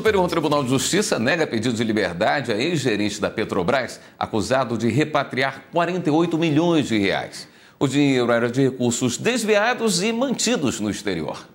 Superior Tribunal de Justiça nega pedido de liberdade a ex-gerente da Petrobras, acusado de repatriar 48 milhões de reais. O dinheiro era de recursos desviados e mantidos no exterior.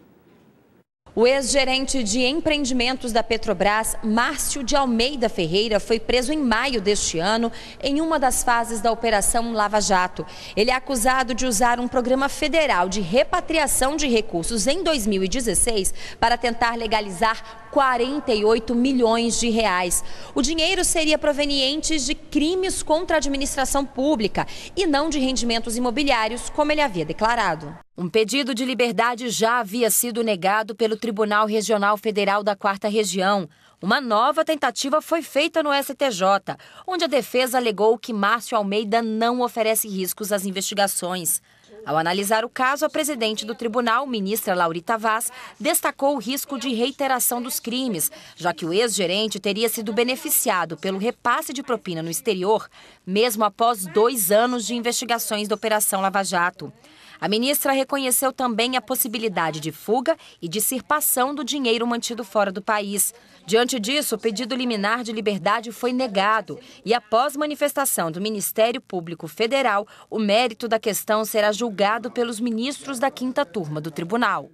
O ex-gerente de empreendimentos da Petrobras, Márcio de Almeida Ferreira, foi preso em maio deste ano em uma das fases da Operação Lava Jato. Ele é acusado de usar um programa federal de repatriação de recursos em 2016 para tentar legalizar 48 milhões de reais. O dinheiro seria proveniente de crimes contra a administração pública e não de rendimentos imobiliários, como ele havia declarado. Um pedido de liberdade já havia sido negado pelo Tribunal Regional Federal da Quarta Região. Uma nova tentativa foi feita no STJ, onde a defesa alegou que Márcio Almeida não oferece riscos às investigações. Ao analisar o caso, a presidente do tribunal, ministra Laurita Vaz, destacou o risco de reiteração dos crimes, já que o ex-gerente teria sido beneficiado pelo repasse de propina no exterior, mesmo após dois anos de investigações da Operação Lava Jato. A ministra reconheceu também a possibilidade de fuga e de do dinheiro mantido fora do país. Diante disso, o pedido liminar de liberdade foi negado e, após manifestação do Ministério Público Federal, o mérito da questão será julgado pelos ministros da quinta turma do tribunal.